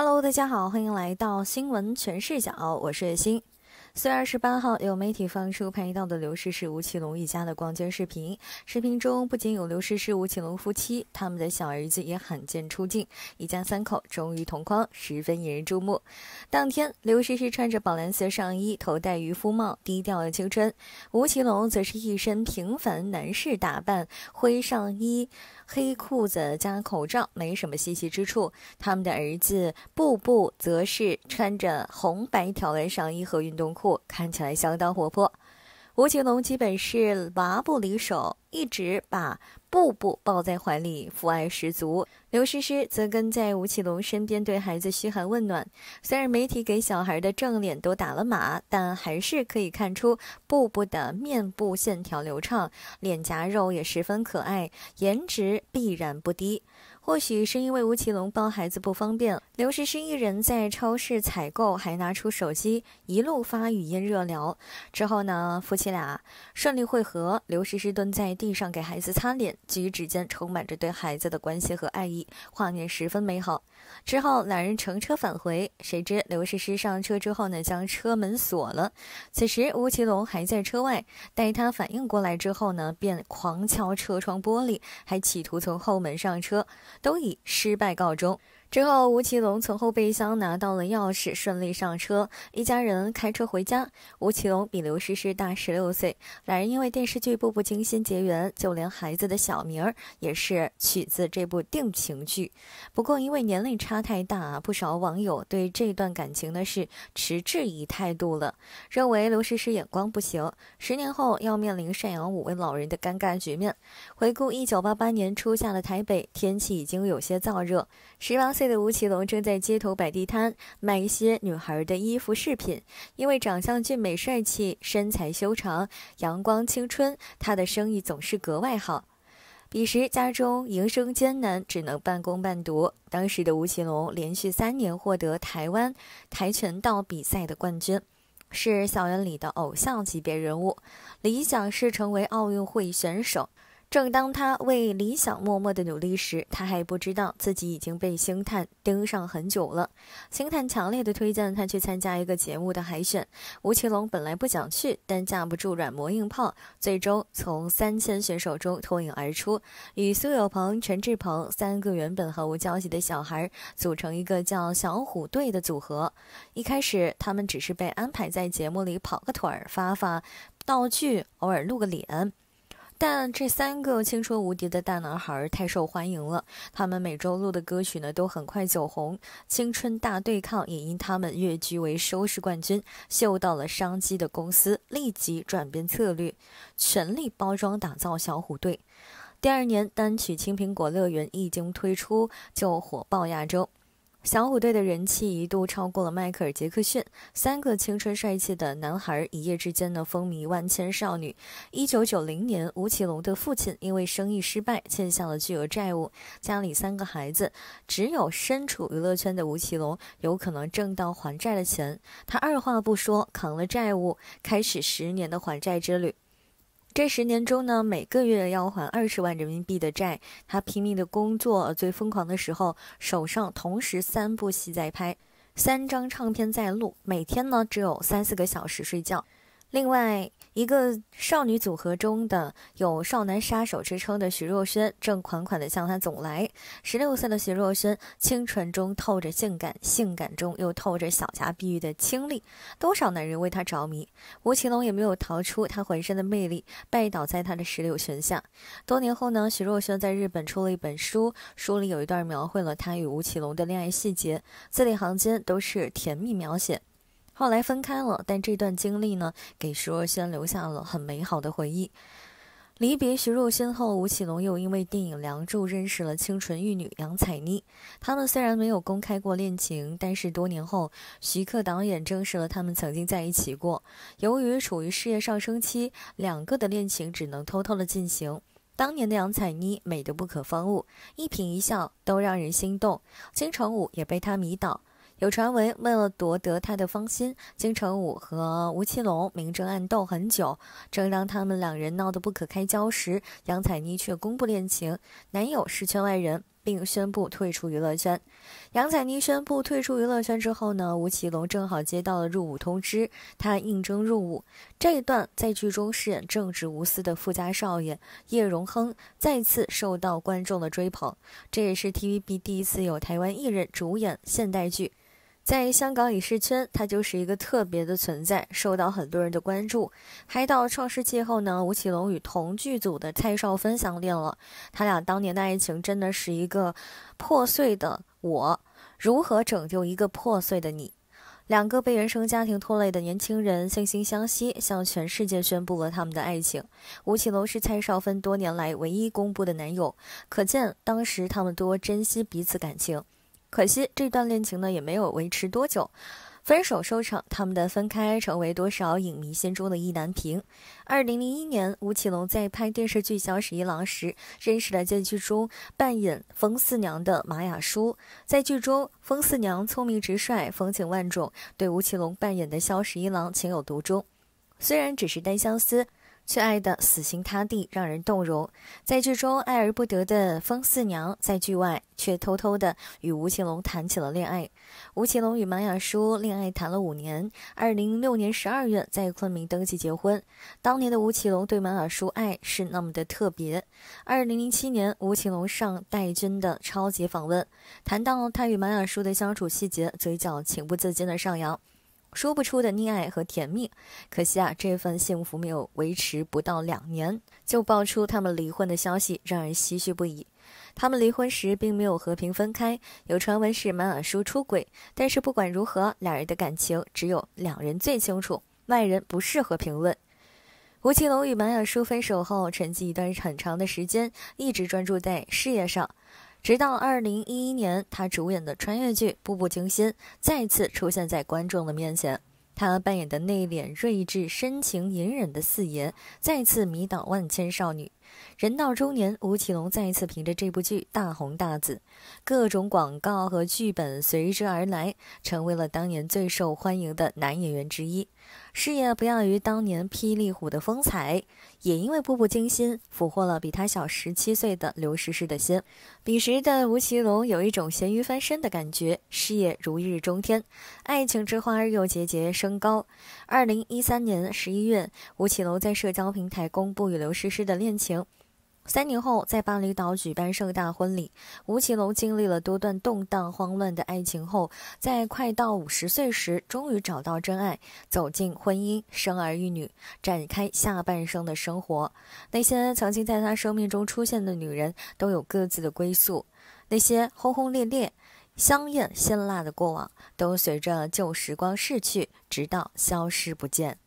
Hello，大家好，欢迎来到新闻全视角，我是月星。四月二十八号，有媒体放出拍到的刘诗诗、吴奇隆一家的逛街视频。视频中不仅有刘诗诗、吴奇隆夫妻，他们的小儿子也罕见出镜，一家三口终于同框，十分引人注目。当天，刘诗诗穿着宝蓝色上衣，头戴渔夫帽，低调的青春。吴奇隆则是一身平凡男士打扮，灰上衣。黑裤子加口罩没什么稀奇之处，他们的儿子布布则是穿着红白条纹上衣和运动裤，看起来相当活泼。吴奇隆基本是娃不离手，一直把。步步抱在怀里，父爱十足。刘诗诗则跟在吴奇隆身边，对孩子嘘寒问暖。虽然媒体给小孩的正脸都打了码，但还是可以看出，步步的面部线条流畅，脸颊肉也十分可爱，颜值必然不低。或许是因为吴奇隆抱孩子不方便，刘诗诗一人在超市采购，还拿出手机一路发语音热聊。之后呢，夫妻俩顺利会合，刘诗诗蹲在地上给孩子擦脸，举止间充满着对孩子的关心和爱意，画面十分美好。之后两人乘车返回，谁知刘诗诗上车之后呢，将车门锁了。此时吴奇隆还在车外，待他反应过来之后呢，便狂敲车窗玻璃，还企图从后门上车。都以失败告终。之后，吴奇隆从后备箱拿到了钥匙，顺利上车，一家人开车回家。吴奇隆比刘诗诗大十六岁，两人因为电视剧《步步惊心》结缘，就连孩子的小名儿也是取自这部定情剧。不过，因为年龄差太大，不少网友对这段感情呢是持质疑态度了，认为刘诗诗眼光不行，十年后要面临赡养五位老人的尴尬局面。回顾一九八八年初夏的台北，天气已经有些燥热，十八。岁的吴奇隆正在街头摆地摊，卖一些女孩的衣服饰品。因为长相俊美、帅气，身材修长、阳光青春，他的生意总是格外好。彼时家中营生艰难，只能半工半读。当时的吴奇隆连续三年获得台湾跆拳道比赛的冠军，是校园里的偶像级别人物。理想是成为奥运会选手。正当他为理想默默的努力时，他还不知道自己已经被星探盯上很久了。星探强烈的推荐他去参加一个节目的海选。吴奇隆本来不想去，但架不住软磨硬泡，最终从三千选手中脱颖而出，与苏有朋、陈志朋三个原本毫无交集的小孩组成一个叫“小虎队”的组合。一开始，他们只是被安排在节目里跑个腿儿、发发道具、偶尔露个脸。但这三个青春无敌的大男孩太受欢迎了，他们每周录的歌曲呢都很快走红，《青春大对抗》也因他们跃居为收视冠军。嗅到了商机的公司立即转变策略，全力包装打造小虎队。第二年，单曲《青苹果乐园》一经推出就火爆亚洲。小虎队的人气一度超过了迈克尔·杰克逊。三个青春帅气的男孩一夜之间呢，风靡万千少女。一九九零年，吴奇隆的父亲因为生意失败，欠下了巨额债务，家里三个孩子只有身处娱乐圈的吴奇隆有可能挣到还债的钱。他二话不说扛了债务，开始十年的还债之旅。这十年中呢，每个月要还二十万人民币的债，他拼命的工作，最疯狂的时候，手上同时三部戏在拍，三张唱片在录，每天呢只有三四个小时睡觉，另外。一个少女组合中的有“少男杀手”之称的徐若瑄，正款款地向他走来。十六岁的徐若瑄，清纯中透着性感，性感中又透着小家碧玉的清丽，多少男人为她着迷。吴奇隆也没有逃出她浑身的魅力，拜倒在她的石榴裙下。多年后呢，徐若瑄在日本出了一本书，书里有一段描绘了她与吴奇隆的恋爱细节，字里行间都是甜蜜描写。后来分开了，但这段经历呢，给徐若瑄留下了很美好的回忆。离别徐若瑄后，吴奇隆又因为电影《梁祝》认识了清纯玉女杨采妮。他们虽然没有公开过恋情，但是多年后，徐克导演证实了他们曾经在一起过。由于处于事业上升期，两个的恋情只能偷偷的进行。当年的杨采妮美得不可方物，一颦一笑都让人心动，金城武也被她迷倒。有传闻，为了夺得他的芳心，金城武和吴奇隆明争暗斗很久。正当他们两人闹得不可开交时，杨采妮却公布恋情，男友是圈外人，并宣布退出娱乐圈。杨采妮宣布退出娱乐圈之后呢，吴奇隆正好接到了入伍通知，他应征入伍。这一段在剧中饰演正直无私的富家少爷叶荣亨，再次受到观众的追捧。这也是 TVB 第一次有台湾艺人主演现代剧。在香港影视圈，他就是一个特别的存在，受到很多人的关注。拍到《创世纪》后呢，吴奇隆与同剧组的蔡少芬相恋了。他俩当年的爱情真的是一个破碎的我如何拯救一个破碎的你？两个被原生家庭拖累的年轻人惺惺相惜，向全世界宣布了他们的爱情。吴奇隆是蔡少芬多年来唯一公布的男友，可见当时他们多珍惜彼此感情。可惜这段恋情呢也没有维持多久，分手收场。他们的分开成为多少影迷心中的意难平。二零零一年，吴奇隆在拍电视剧《萧十一郎》时，认识了在剧中扮演冯四娘的马雅舒。在剧中，冯四娘聪明直率，风情万种，对吴奇隆扮演的萧十一郎情有独钟。虽然只是单相思。却爱得死心塌地，让人动容。在剧中爱而不得的风四娘，在剧外却偷偷地与吴奇隆谈起了恋爱。吴奇隆与马雅舒恋爱谈了五年，二零零六年十二月在昆明登记结婚。当年的吴奇隆对马雅舒爱是那么的特别。二零零七年，吴奇隆上戴军的超级访问，谈到他与马雅舒的相处细节，嘴角情不自禁地上扬。说不出的溺爱和甜蜜，可惜啊，这份幸福没有维持不到两年，就爆出他们离婚的消息，让人唏嘘不已。他们离婚时并没有和平分开，有传闻是马尔淑出轨，但是不管如何，两人的感情只有两人最清楚，外人不适合评论。吴奇隆与马尔淑分手后，沉寂一段很长的时间，一直专注在事业上。直到二零一一年，他主演的穿越剧《步步惊心》再次出现在观众的面前。他扮演的内敛、睿智、深情、隐忍的四爷，再次迷倒万千少女。人到中年，吴奇隆再一次凭着这部剧大红大紫，各种广告和剧本随之而来，成为了当年最受欢迎的男演员之一，事业不亚于当年《霹雳虎》的风采，也因为《步步惊心》俘获了比他小十七岁的刘诗诗的心。彼时的吴奇隆有一种咸鱼翻身的感觉，事业如日中天，爱情之花又节节升高。二零一三年十一月，吴奇隆在社交平台公布与刘诗诗的恋情。三年后，在巴厘岛举办盛大婚礼。吴奇隆经历了多段动荡、慌乱的爱情后，在快到五十岁时，终于找到真爱，走进婚姻，生儿育女，展开下半生的生活。那些曾经在他生命中出现的女人都有各自的归宿，那些轰轰烈烈、香艳辛辣的过往，都随着旧时光逝去，直到消失不见。